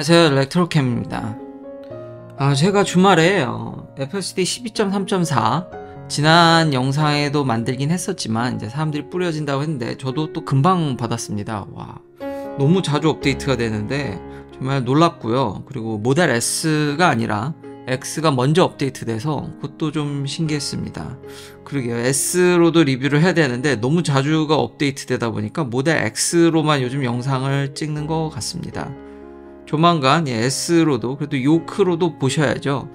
안녕하세요 엘렉트로캠입니다 아, 제가 주말에 어, FSD 12.3.4 지난 영상에도 만들긴 했었지만 이제 사람들이 뿌려진다고 했는데 저도 또 금방 받았습니다 와 너무 자주 업데이트가 되는데 정말 놀랍고요 그리고 모델 S가 아니라 X가 먼저 업데이트 돼서 그것도 좀 신기했습니다 그러게요 S로도 리뷰를 해야 되는데 너무 자주가 업데이트 되다 보니까 모델 X로만 요즘 영상을 찍는 것 같습니다 조만간 예, S로도 그래도 요크로도 보셔야죠.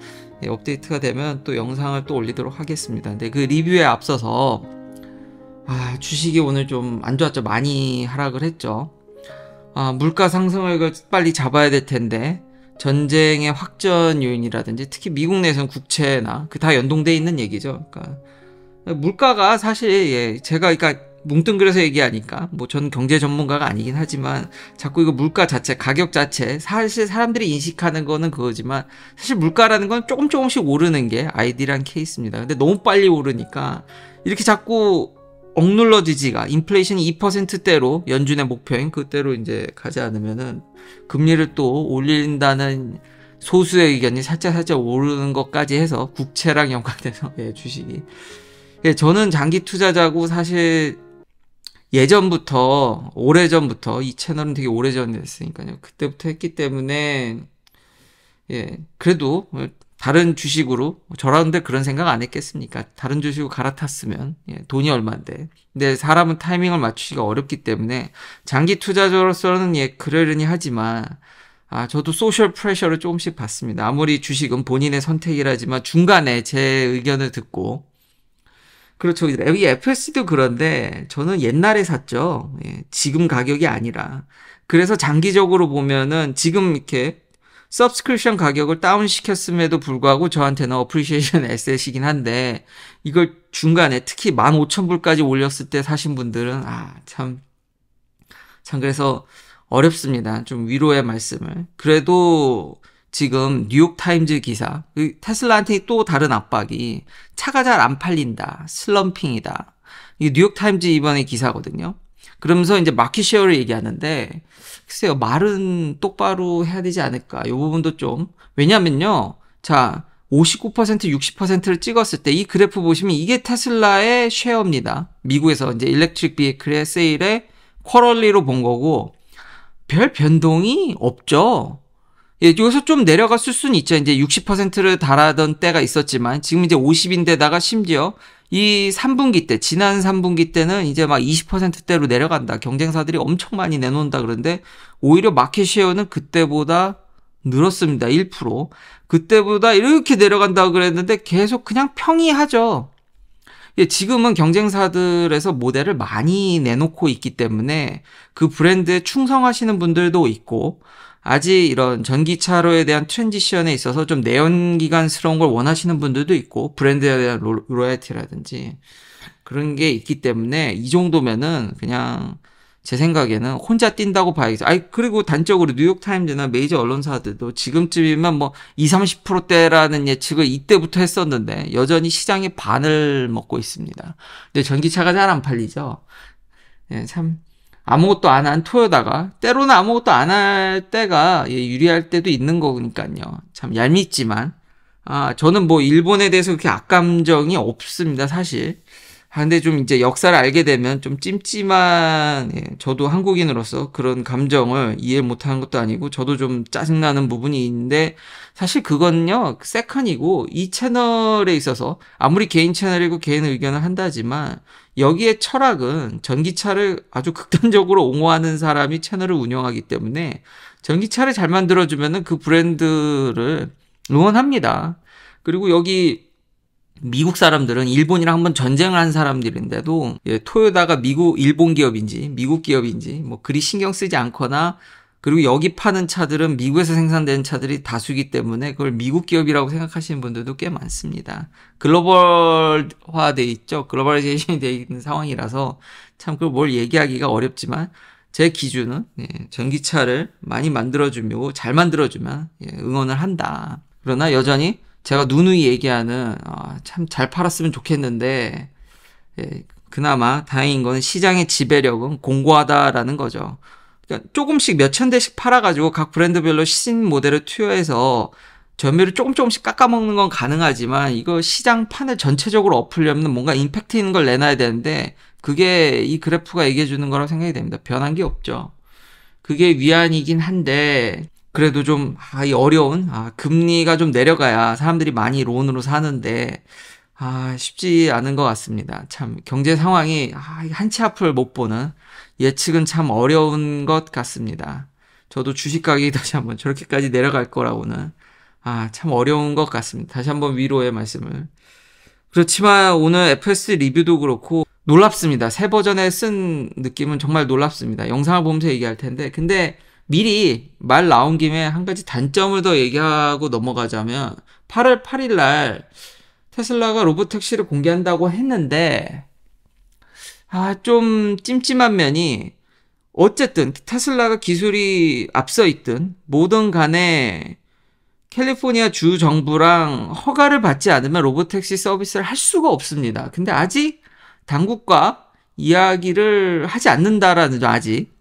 예, 업데이트가 되면 또 영상을 또 올리도록 하겠습니다. 근데 그 리뷰에 앞서서 아, 주식이 오늘 좀 안 좋았죠. 많이 하락을 했죠. 아, 물가 상승을 그 빨리 잡아야 될 텐데 전쟁의 확전 요인이라든지 특히 미국 내에서는 국채나 그 다 연동돼 있는 얘기죠. 그러니까 물가가 사실 예, 제가 그러니까 뭉뚱그려서 얘기하니까 뭐 저는 경제 전문가가 아니긴 하지만 자꾸 이거 물가 자체 가격 자체 사실 사람들이 인식하는 거는 그거지만 사실 물가라는 건 조금 조금씩 오르는 게 아이디란 케이스입니다 근데 너무 빨리 오르니까 이렇게 자꾸 억눌러지지가 인플레이션이 2%대로 연준의 목표인 그대로 이제 가지 않으면은 금리를 또 올린다는 소수의 의견이 살짝 살짝 오르는 것까지 해서 국채랑 연관돼서 예, 주식이 예, 저는 장기 투자자고 사실 예전부터 오래전부터 이 채널은 되게 오래전이었으니까요. 그때부터 했기 때문에 예 그래도 다른 주식으로 뭐 저라는데 그런 생각 안 했겠습니까? 다른 주식으로 갈아탔으면 예, 돈이 얼만데 근데 사람은 타이밍을 맞추기가 어렵기 때문에 장기 투자자로서는 예 그러려니 하지만 아 저도 소셜 프레셔를 조금씩 받습니다. 아무리 주식은 본인의 선택이라지만 중간에 제 의견을 듣고 그렇죠. 이 FSC도 그런데 저는 옛날에 샀죠. 예, 지금 가격이 아니라. 그래서 장기적으로 보면은 지금 이렇게 서브스크립션 가격을 다운시켰음에도 불구하고 저한테는 어프리시에이션 에셋이긴 한데 이걸 중간에 특히 15,000불까지 올렸을 때 사신 분들은 아, 참. 참 그래서 어렵습니다. 좀 위로의 말씀을. 그래도 지금 뉴욕타임즈 기사, 그 테슬라한테 또 다른 압박이 차가 잘 안 팔린다, 슬럼핑이다. 이 뉴욕타임즈 이번에 기사거든요. 그러면서 이제 마켓쉐어를 얘기하는데, 글쎄요, 말은 똑바로 해야 되지 않을까. 이 부분도 좀. 왜냐면요. 자, 59% 60%를 찍었을 때 이 그래프 보시면 이게 테슬라의 쉐어입니다. 미국에서 이제 일렉트릭 비이클의 세일의 쿼럴리로 본 거고, 별 변동이 없죠. 예, 여기서 좀 내려갔을 수는 있죠. 이제 60%를 달하던 때가 있었지만 지금 이제 50인데다가 심지어 이 3분기 때 지난 3분기 때는 이제 막 20%대로 내려간다. 경쟁사들이 엄청 많이 내놓는다 그런데 오히려 마켓 쉐어는 그때보다 늘었습니다. 1%. 그때보다 이렇게 내려간다고 그랬는데 계속 그냥 평이하죠. 예, 지금은 경쟁사들에서 모델을 많이 내놓고 있기 때문에 그 브랜드에 충성하시는 분들도 있고 아직 이런 전기차로에 대한 트랜지션에 있어서 좀 내연기관스러운 걸 원하시는 분들도 있고 브랜드에 대한 로, 로얄티라든지 그런 게 있기 때문에 이 정도면은 그냥 제 생각에는 혼자 뛴다고 봐야겠죠. 아이 그리고 단적으로 뉴욕타임즈나 메이저 언론사들도 지금쯤이면 뭐 20, 30%대라는 예측을 이때부터 했었는데 여전히 시장의 반을 먹고 있습니다. 근데 전기차가 잘 안 팔리죠. 예, 참 아무것도 안 한 토요다가 때로는 아무것도 안 할 때가 예, 유리할 때도 있는 거니까요. 참 얄밉지만 아 저는 뭐 일본에 대해서 그렇게 악감정이 없습니다 사실. 아, 근데 좀 이제 역사를 알게 되면 좀 찜찜한 예, 저도 한국인으로서 그런 감정을 이해 못하는 것도 아니고 저도 좀 짜증나는 부분이 있는데 사실 그건요 세컨이고 이 채널에 있어서 아무리 개인 채널이고 개인 의견을 한다지만 여기에 철학은 전기차를 아주 극단적으로 옹호하는 사람이 채널을 운영하기 때문에 전기차를 잘만들어주면그 브랜드를 응원합니다. 그리고 여기 미국 사람들은 일본이랑 한번 전쟁을 한 사람들인데도 예, 토요다가 미국 일본 기업인지 미국 기업인지 뭐 그리 신경 쓰지 않거나 그리고 여기 파는 차들은 미국에서 생산된 차들이 다수이기 때문에 그걸 미국 기업이라고 생각하시는 분들도 꽤 많습니다. 글로벌화돼 있죠. 글로벌이제이션이 돼 있는 상황이라서 참 그걸 뭘 얘기하기가 어렵지만 제 기준은 예, 전기차를 많이 만들어주고 잘 만들어주면 예, 응원을 한다. 그러나 여전히 제가 누누이 얘기하는 아, 참잘 팔았으면 좋겠는데 예, 그나마 다행인 건 시장의 지배력은 공고하다라는 거죠. 그러니까 조금씩 몇 천 대씩 팔아가지고 각 브랜드별로 신 모델을 투여해서 점유율을 조금 조금씩 깎아먹는 건 가능하지만 이거 시장 판을 전체적으로 엎으려면 뭔가 임팩트 있는 걸 내놔야 되는데 그게 이 그래프가 얘기해주는 거라고 생각이 됩니다. 변한 게 없죠. 그게 위안이긴 한데 그래도 좀, 아, 이 어려운, 아, 금리가 좀 내려가야 사람들이 많이 론으로 사는데 아, 쉽지 않은 것 같습니다. 참, 경제 상황이 아, 한치 앞을 못 보는 예측은 참 어려운 것 같습니다. 저도 주식 가격이 다시 한번 저렇게까지 내려갈 거라고는 아, 참 어려운 것 같습니다. 다시 한번 위로의 말씀을. 그렇지만 오늘 FS 리뷰도 그렇고 놀랍습니다. 새 버전에 쓴 느낌은 정말 놀랍습니다. 영상을 보면서 얘기할 텐데. 근데 미리 말 나온 김에 한 가지 단점을 더 얘기하고 넘어가자면 8월 8일 날 테슬라가 로봇 택시를 공개한다고 했는데 아, 좀 찜찜한 면이 어쨌든 테슬라가 기술이 앞서 있든 뭐든 간에 캘리포니아 주 정부랑 허가를 받지 않으면 로봇 택시 서비스를 할 수가 없습니다. 근데 아직 당국과 이야기를 하지 않는다라는 아직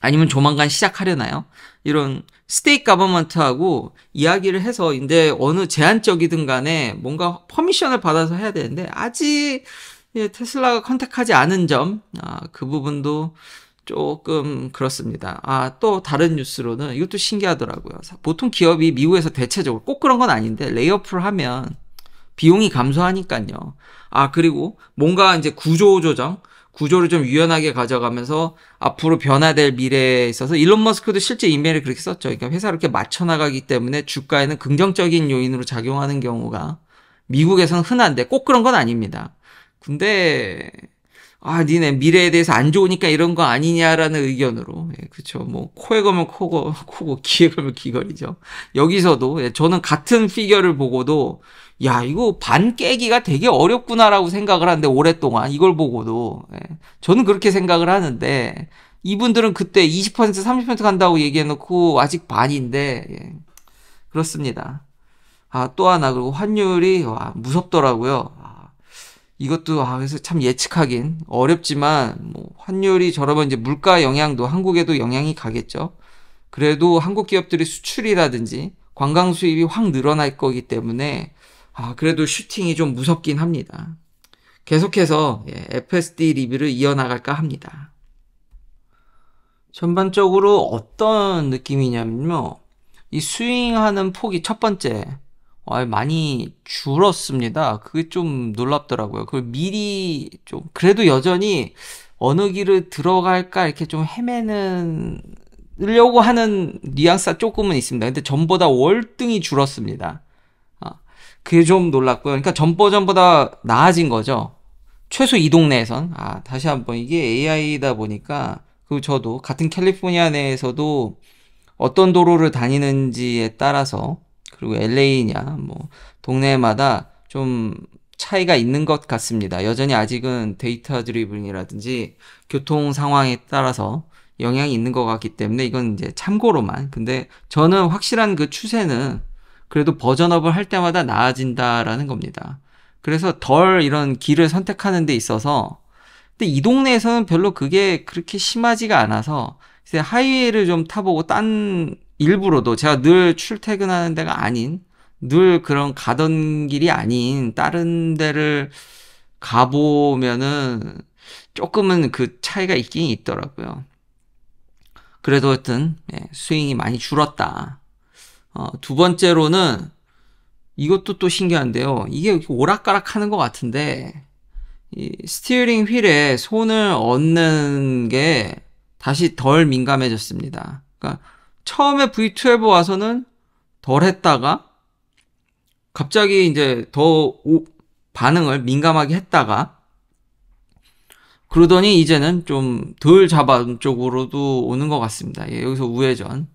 아니면 조만간 시작하려나요? 이런 스테이크 가버먼트하고 이야기를 해서 이제 어느 제한적이든 간에 뭔가 퍼미션을 받아서 해야 되는데 아직 예, 테슬라가 컨택하지 않은 점, 아, 그 부분도 조금 그렇습니다. 아, 또 다른 뉴스로는 이것도 신기하더라고요. 보통 기업이 미국에서 대체적으로 꼭 그런 건 아닌데 레이어프를 하면 비용이 감소하니까요. 아, 그리고 뭔가 이제 구조 조정, 구조를 좀 유연하게 가져가면서 앞으로 변화될 미래에 있어서 일론 머스크도 실제 인메을 그렇게 썼죠. 그러니까 회사를 이렇게 맞춰 나가기 때문에 주가에는 긍정적인 요인으로 작용하는 경우가 미국에서는 흔한데 꼭 그런 건 아닙니다. 근데 아, 니네 미래에 대해서 안 좋으니까 이런 거 아니냐라는 의견으로. 예, 그쵸. 그렇죠. 뭐, 코에 걸면 코고, 코고, 귀에 걸면 귀걸이죠. 여기서도, 예, 저는 같은 피겨를 보고도, 야, 이거 반 깨기가 되게 어렵구나라고 생각을 하는데, 오랫동안 이걸 보고도. 예, 저는 그렇게 생각을 하는데, 이분들은 그때 20% 30% 간다고 얘기해놓고, 아직 반인데, 예, 그렇습니다. 아, 또 하나, 그리고 환율이, 와, 무섭더라고요. 아, 이것도 아 그래서 참 예측하긴 어렵지만 뭐 환율이 저러면 이제 물가 영향도 한국에도 영향이 가겠죠. 그래도 한국 기업들이 수출이라든지 관광 수입이 확 늘어날 거기 때문에 아 그래도 슈팅이 좀 무섭긴 합니다. 계속해서 예, FSD 리뷰를 이어나갈까 합니다. 전반적으로 어떤 느낌이냐면요. 이 스윙하는 폭이 첫 번째 아, 많이 줄었습니다. 그게 좀 놀랍더라고요. 그 미리 좀 그래도 여전히 어느 길을 들어갈까 이렇게 좀 헤매는 려고 하는 뉘앙스가 조금은 있습니다. 근데 전보다 월등히 줄었습니다. 아, 그게 좀 놀랐고요. 그러니까 전버전보다 나아진 거죠. 최소 이 동네에선 아 다시 한번 이게 AI다 보니까 그 저도 같은 캘리포니아 내에서도 어떤 도로를 다니는지에 따라서 그리고 LA냐 뭐 동네마다 좀 차이가 있는 것 같습니다. 여전히 아직은 데이터 드리블이라든지 교통 상황에 따라서 영향이 있는 것 같기 때문에 이건 이제 참고로만. 근데 저는 확실한 그 추세는 그래도 버전업을 할 때마다 나아진다라는 겁니다. 그래서 덜 이런 길을 선택하는 데 있어서 근데 이 동네에서는 별로 그게 그렇게 심하지가 않아서 이제 하이웨이를 좀 타보고 딴 일부러도 제가 늘 출퇴근하는 데가 아닌 늘 그런 가던 길이 아닌 다른 데를 가보면은 조금은 그 차이가 있긴 있더라고요. 그래도 하여튼 예, 스윙이 많이 줄었다. 어, 두 번째로는 이것도 또 신기한데요. 이게 오락가락 하는 것 같은데 이 스티어링 휠에 손을 얹는 게 다시 덜 민감해졌습니다. 그러니까 처음에 V12 와서는 덜 했다가 갑자기 이제 더 오, 반응을 민감하게 했다가 그러더니 이제는 좀 덜 잡아 쪽으로도 오는 것 같습니다. 예, 여기서 우회전.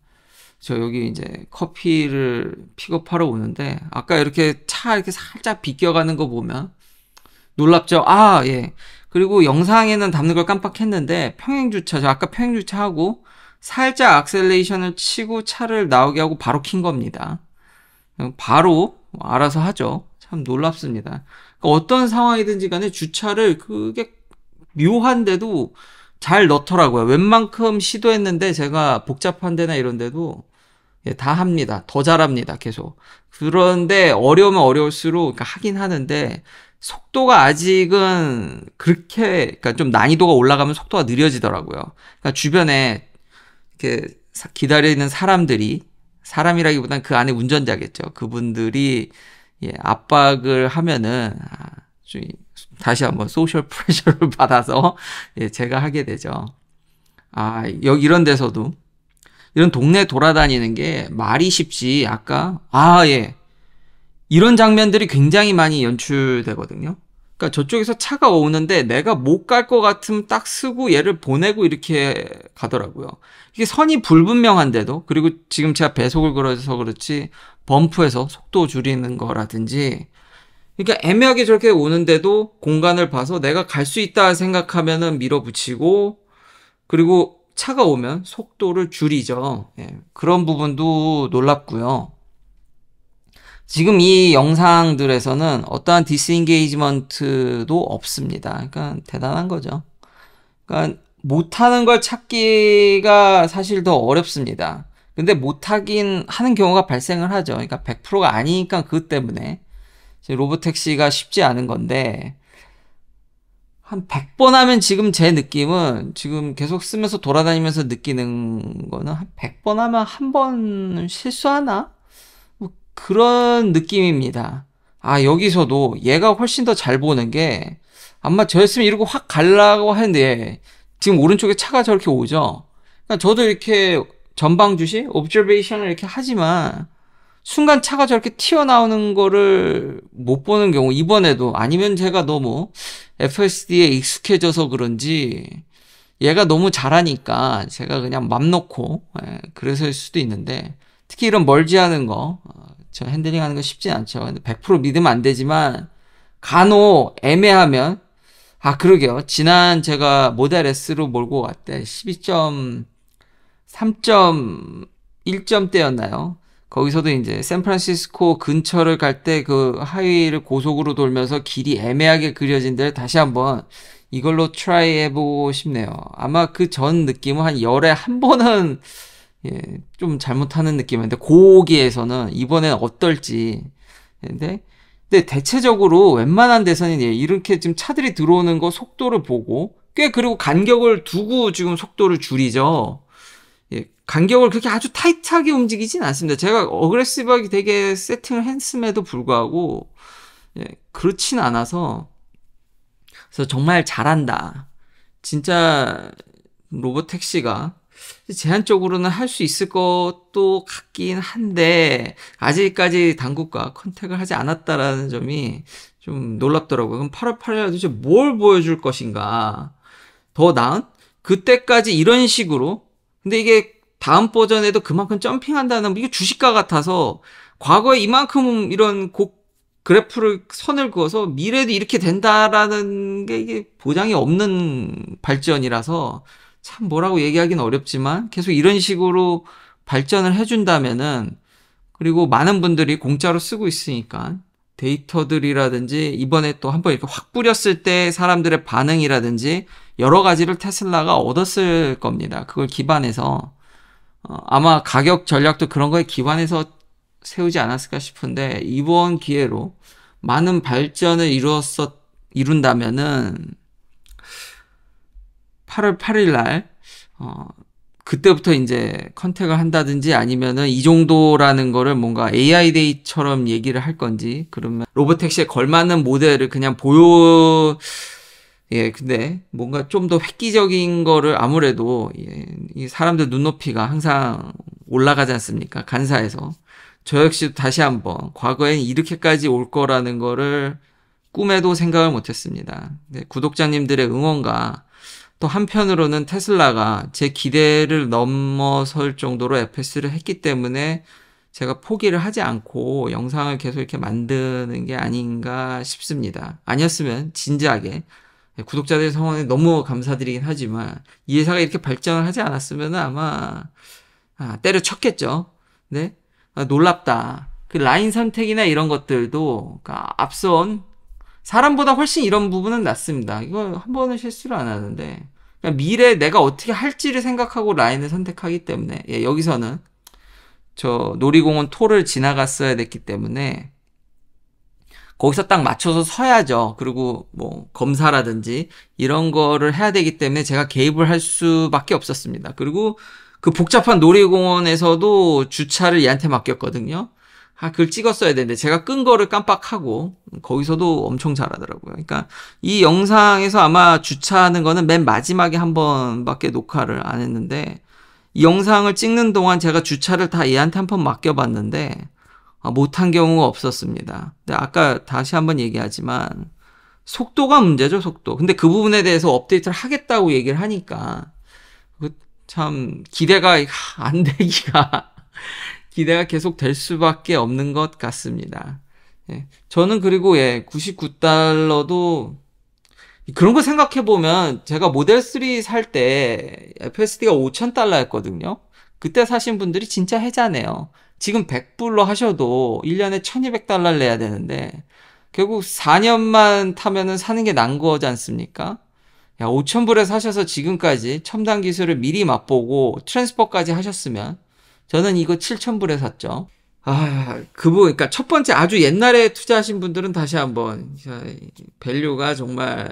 저 여기 이제 커피를 픽업하러 오는데 아까 이렇게 차 이렇게 살짝 비껴가는 거 보면 놀랍죠? 아, 예. 그리고 영상에는 담는 걸 깜빡했는데 평행 주차, 저 아까 평행 주차하고 살짝 악셀레이션을 치고 차를 나오게 하고 바로 킨 겁니다. 바로 알아서 하죠. 참 놀랍습니다. 그러니까 어떤 상황이든지 간에 주차를 그게 묘한데도 잘 넣더라고요. 웬만큼 시도했는데 제가 복잡한 데나 이런 데도 예, 다 합니다. 더 잘합니다. 계속. 그런데 어려우면 어려울수록 그러니까 하긴 하는데 속도가 아직은 그렇게 그러니까 좀 난이도가 올라가면 속도가 느려지더라고요. 그러니까 주변에 이렇게 기다리는 사람들이 사람이라기보단 그 안에 운전자겠죠. 그분들이 예, 압박을 하면은 아, 다시 한번 소셜 프레셔를 받아서 예, 제가 하게 되죠. 아, 여기 이런 데서도 이런 동네 돌아다니는 게 말이 쉽지. 아까 아 예. 이런 장면들이 굉장히 많이 연출되거든요. 그러니까 저쪽에서 차가 오는데 내가 못 갈 것 같으면 딱 쓰고 얘를 보내고 이렇게 가더라고요. 이게 선이 불분명한데도 그리고 지금 제가 배속을 걸어서 그렇지 범프에서 속도 줄이는 거라든지 그러니까 애매하게 저렇게 오는데도 공간을 봐서 내가 갈 수 있다 생각하면은 밀어붙이고 그리고 차가 오면 속도를 줄이죠. 예, 그런 부분도 놀랍고요. 지금 이 영상들에서는 어떠한 디스인게이지먼트도 없습니다. 그러니까 대단한 거죠. 그러니까 못하는 걸 찾기가 사실 더 어렵습니다. 근데 못하긴 하는 경우가 발생을 하죠. 그러니까 100%가 아니니까 그것 때문에 로보택시가 쉽지 않은 건데 한 100번 하면 지금 제 느낌은 지금 계속 쓰면서 돌아다니면서 느끼는 거는 한 100번 하면 한 번 실수하나? 그런 느낌입니다. 아, 여기서도 얘가 훨씬 더 잘 보는 게 아마 저였으면 이러고 확 갈라고 하는데 지금 오른쪽에 차가 저렇게 오죠. 그러니까 저도 이렇게 전방 주시, 옵저베이션을 이렇게 하지만 순간 차가 저렇게 튀어나오는 거를 못 보는 경우 이번에도 아니면 제가 너무 FSD에 익숙해져서 그런지 얘가 너무 잘하니까 제가 그냥 맘 놓고 예, 그래서일 수도 있는데 특히 이런 멀지 않은 거 어, 그렇 핸들링 하는 거 쉽지 않죠. 100% 믿으면 안 되지만 간혹 애매하면 아 그러게요. 지난 제가 모델 S로 몰고 갔대 12.3.1점대였나요? 거기서도 이제 샌프란시스코 근처를 갈 때 그 하이웨이를 고속으로 돌면서 길이 애매하게 그려진 데를 다시 한번 이걸로 트라이 해보고 싶네요. 아마 그 전 느낌은 한 열에 한 번은 예, 좀 잘못하는 느낌인데 고기에서는 이번엔 어떨지. 근데 근데 대체적으로 웬만한 대선는 예, 이렇게 지금 차들이 들어오는 거 속도를 보고 꽤 그리고 간격을 두고 지금 속도를 줄이죠. 예, 간격을 그렇게 아주 타이트하게 움직이진 않습니다. 제가 어그레시브하게 되게 세팅을 했음에도 불구하고 예, 그렇진 않아서 그래서 정말 잘한다. 진짜 로봇 택시가 제한적으로는 할 수 있을 것도 같긴 한데 아직까지 당국과 컨택을 하지 않았다라는 점이 좀 놀랍더라고요. 그럼 8월 8일 도대체 뭘 보여줄 것인가? 더 나은? 그때까지 이런 식으로 근데 이게 다음 버전에도 그만큼 점핑한다는 뭐 이게 주식가 같아서 과거에 이만큼 이런 곡 그래프를 선을 그어서 미래도 이렇게 된다라는 게 이게 보장이 없는 발전이라서 참 뭐라고 얘기하기는 어렵지만 계속 이런 식으로 발전을 해준다면은 그리고 많은 분들이 공짜로 쓰고 있으니까 데이터들이라든지 이번에 또 한번 이렇게 확 뿌렸을 때 사람들의 반응이라든지 여러 가지를 테슬라가 얻었을 겁니다. 그걸 기반해서 어, 아마 가격 전략도 그런 거에 기반해서 세우지 않았을까 싶은데 이번 기회로 많은 발전을 이루었었 이룬다면은 8월 8일 날, 어, 그때부터 이제 컨택을 한다든지 아니면은 이 정도라는 거를 뭔가 AI 데이처럼 얘기를 할 건지 그러면 로봇 택시에 걸맞는 모델을 그냥 보여 예 근데 뭔가 좀 더 획기적인 거를 아무래도 예, 이 사람들 눈높이가 항상 올라가지 않습니까 간사에서 저 역시도 다시 한번 과거엔 이렇게까지 올 거라는 거를 꿈에도 생각을 못했습니다 구독자님들의 응원과 또 한편으로는 테슬라가 제 기대를 넘어설 정도로 FS를 했기 때문에 제가 포기를 하지 않고 영상을 계속 이렇게 만드는 게 아닌가 싶습니다. 아니었으면 진지하게 구독자들 의 성원에 너무 감사드리긴 하지만 이 회사가 이렇게 발전을 하지 않았으면 아마 아, 때려쳤겠죠. 근 네? 아, 놀랍다. 그 라인 선택이나 이런 것들도 그 앞선 사람보다 훨씬 이런 부분은 낫습니다. 이거 한 번은 실수를 안 하는데 그러 그러니까 미래 내가 어떻게 할지를 생각하고 라인을 선택하기 때문에 예, 여기서는 저 놀이공원 토를 지나갔어야 됐기 때문에 거기서 딱 맞춰서 서야죠. 그리고 뭐 검사라든지 이런 거를 해야 되기 때문에 제가 개입을 할 수밖에 없었습니다. 그리고 그 복잡한 놀이공원에서도 주차를 얘한테 맡겼거든요. 아, 그걸 찍었어야 되는데 제가 끈 거를 깜빡하고 거기서도 엄청 잘하더라고요. 그러니까 이 영상에서 아마 주차하는 거는 맨 마지막에 한 번밖에 녹화를 안 했는데 이 영상을 찍는 동안 제가 주차를 다 얘한테 한 번 맡겨봤는데 아, 못한 경우가 없었습니다. 근데 아까 다시 한번 얘기하지만 속도가 문제죠, 속도. 근데 그 부분에 대해서 업데이트를 하겠다고 얘기를 하니까 그 참 기대가 안 되기가 기대가 계속 될 수밖에 없는 것 같습니다. 예. 저는 그리고 예, 99달러도 그런 거 생각해 보면 제가 모델 3 살 때 FSD가 5천 달러였거든요. 그때 사신 분들이 진짜 해자네요. 지금 100불로 하셔도 1년에 1200달러를 내야 되는데 결국 4년만 타면은 사는 게 난 거지 않습니까? 야, 5,000불에 사셔서 지금까지 첨단 기술을 미리 맛보고 트랜스퍼까지 하셨으면 저는 이거 7,000불에 샀죠. 아, 그분, 그니까 첫 번째 아주 옛날에 투자하신 분들은 다시 한번, 밸류가 정말,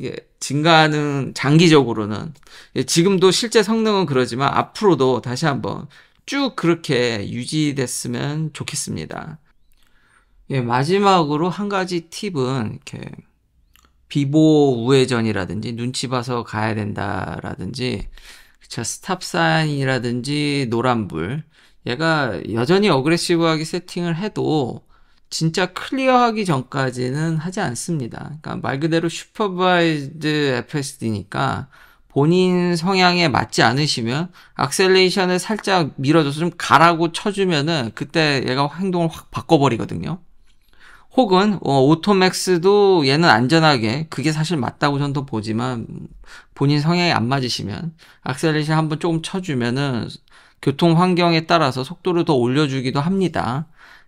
예, 증가하는, 장기적으로는. 예, 지금도 실제 성능은 그러지만 앞으로도 다시 한번 쭉 그렇게 유지됐으면 좋겠습니다. 예, 마지막으로 한 가지 팁은, 이렇게, 비보 우회전이라든지, 눈치 봐서 가야 된다라든지, 자, 스탑사인이라든지 노란불. 얘가 여전히 어그레시브하게 세팅을 해도 진짜 클리어하기 전까지는 하지 않습니다. 그러니까 말 그대로 슈퍼바이즈 FSD니까 본인 성향에 맞지 않으시면 악셀레이션을 살짝 밀어줘서 좀 가라고 쳐주면은 그때 얘가 행동을 확 바꿔버리거든요. 혹은 어, 오토맥스도 얘는 안전하게 그게 사실 맞다고 저는 더 보지만 본인 성향이 안 맞으시면 악셀레이션 한번 조금 쳐주면은 교통 환경에 따라서 속도를 더 올려주기도 합니다.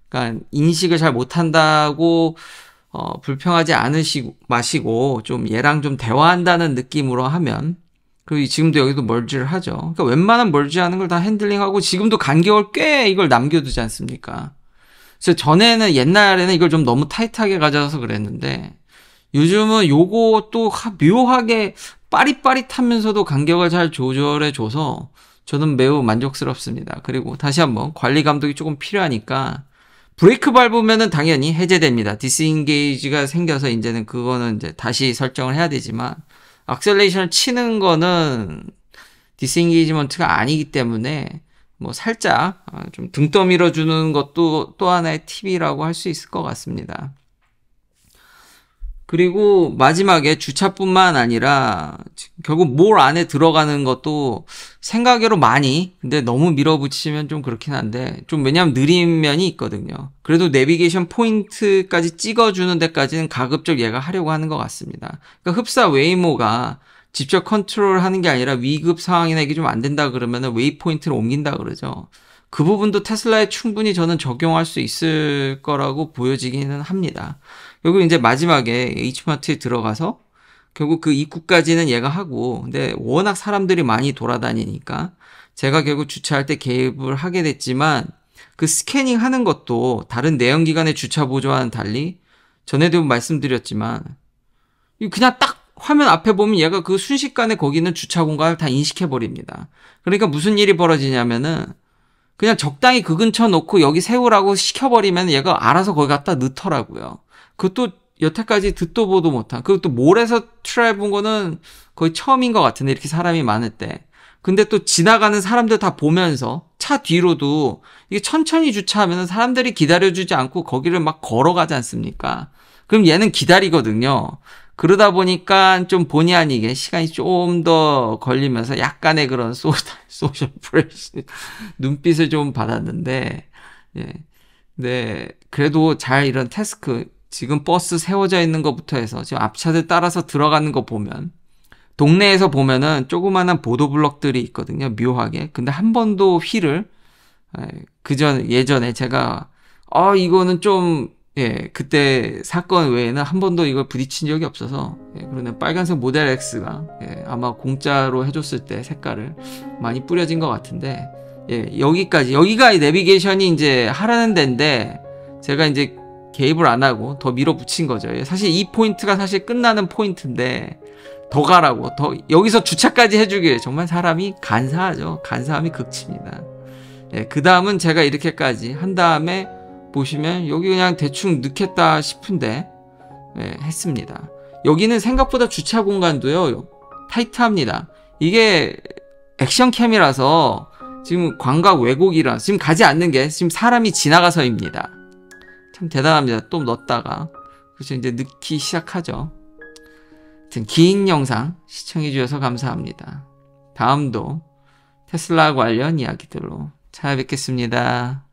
그러니까 인식을 잘 못한다고 어, 불평하지 않으시고 마시고 좀 얘랑 좀 대화한다는 느낌으로 하면 그리고 지금도 여기도 멀지를 하죠. 그러니까 웬만한 멀지하는 걸 다 핸들링하고 지금도 간격을 꽤 이걸 남겨두지 않습니까? 그래서 전에는 옛날에는 이걸 좀 너무 타이트하게 가져서 와 그랬는데 요즘은 요것도 묘하게 빠릿빠릿하면서도 간격을 잘 조절해 줘서 저는 매우 만족스럽습니다. 그리고 다시 한번 관리 감독이 조금 필요하니까 브레이크 밟으면은 당연히 해제됩니다. 디스인게이지가 생겨서 이제는 그거는 이제 다시 설정을 해야 되지만 악셀레이션을 치는 거는 디스인게이지먼트가 아니기 때문에 뭐 살짝 어, 좀등 떠밀어 주는 것도 또 하나의 팁이라고 할 수 있을 것 같습니다. 그리고 마지막에 주차뿐만 아니라 결국 몰 안에 들어가는 것도 생각외로 많이 근데 너무 밀어붙이면 좀 그렇긴 한데 좀 왜냐하면 느린 면이 있거든요. 그래도 내비게이션 포인트까지 찍어주는 데까지는 가급적 얘가 하려고 하는 것 같습니다. 그러니까 흡사 웨이모가 직접 컨트롤하는 게 아니라 위급 상황이나 이게 좀 안 된다 그러면은 웨이포인트를 옮긴다 그러죠. 그 부분도 테슬라에 충분히 저는 적용할 수 있을 거라고 보여지기는 합니다. 그리고 이제 마지막에 H마트에 들어가서 결국 그 입구까지는 얘가 하고 근데 워낙 사람들이 많이 돌아다니니까 제가 결국 주차할 때 개입을 하게 됐지만 그 스캐닝 하는 것도 다른 내연기관의 주차 보조와는 달리 전에도 말씀드렸지만 그냥 딱 화면 앞에 보면 얘가 그 순식간에 거기는 주차 공간을 다 인식해 버립니다. 그러니까 무슨 일이 벌어지냐면은 그냥 적당히 그 근처 놓고 여기 세우라고 시켜버리면 얘가 알아서 거기 갖다 넣더라고요. 그것도 여태까지 듣도 보도 못한 그것도 몰에서 트라이본 거는 거의 처음인 것 같은데 이렇게 사람이 많을 때 근데 또 지나가는 사람들 다 보면서 차 뒤로도 이게 천천히 주차하면 사람들이 기다려주지 않고 거기를 막 걸어가지 않습니까 그럼 얘는 기다리거든요 그러다 보니까 좀 본의 아니게 시간이 좀 더 걸리면서 약간의 그런 소, 소셜 프레스 눈빛을 좀 받았는데 예. 네. 그래도 잘 이런 태스크 지금 버스 세워져 있는 것부터 해서 지금 앞차들 따라서 들어가는 거 보면 동네에서 보면은 조그마한 보도블럭들이 있거든요. 묘하게. 근데 한 번도 휠을 예, 그전 예전에 제가 아 이거는 좀 예, 그때 사건 외에는 한 번도 이걸 부딪힌 적이 없어서 예, 그런데 빨간색 모델 X가 예, 아마 공짜로 해줬을 때 색깔을 많이 뿌려진 것 같은데 예, 여기까지 여기가 내비게이션이 이제 하라는 데인데 제가 이제 개입을 안 하고 더 밀어붙인 거죠. 예, 사실 이 포인트가 사실 끝나는 포인트인데 더 가라고 더 여기서 주차까지 해주길 정말 사람이 간사하죠. 간사함이 극치입니다. 예, 그 다음은 제가 이렇게까지 한 다음에 보시면 여기 그냥 대충 넣겠다 싶은데 네, 했습니다. 여기는 생각보다 주차 공간도요 타이트합니다. 이게 액션캠이라서 지금 광각 왜곡이라 지금 가지 않는 게 지금 사람이 지나가서입니다. 참 대단합니다. 또 넣었다가 그렇죠 이제 넣기 시작하죠. 하여튼 긴 영상 시청해 주셔서 감사합니다. 다음도 테슬라 관련 이야기들로 찾아뵙겠습니다.